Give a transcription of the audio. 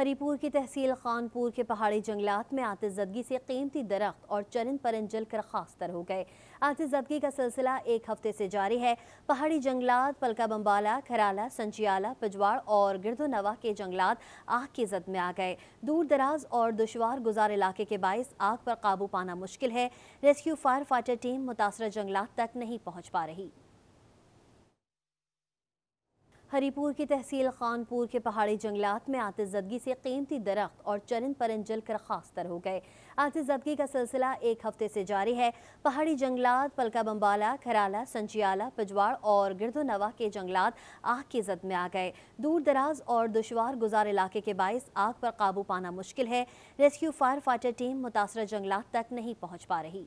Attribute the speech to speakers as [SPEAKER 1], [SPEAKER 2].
[SPEAKER 1] हरीपुर की तहसील खानपुर के पहाड़ी जंगलात में आतिजदगी से कीमती दरख्त और चरन परन जल कर तर हो गए आतिजदगी का सिलसिला एक हफ्ते से जारी है पहाड़ी जंगलात पलका बम्बाला खराला संचियाला पजवाड़ और गिरदोनवा के जंगलात आग की जद में आ गए दूर दराज और दुशवार गुजार इलाके के बायस आग पर काबू पाना मुश्किल है रेस्क्यू फायर फाइटर टीम मुतासर जंगलात तक नहीं पहुँच पा रही हरीपुर की तहसील खानपुर के पहाड़ी जंगलात में आतिजदगी से कीमती दरख्त और चरन परन जल कर तर हो गए आतिजदगी का सिलसिला एक हफ्ते से जारी है पहाड़ी जंगलात पलका बम्बाला खराला संचियाला पजवाड़ और गिरदोनवा के जंगलात आग की जद में आ गए दूर दराज और दुशवार गुजार इलाके के बायस आग पर काबू पाना मुश्किल है रेस्क्यू फायर फाइटर टीम मुतासर जंगलात तक नहीं पहुँच पा रही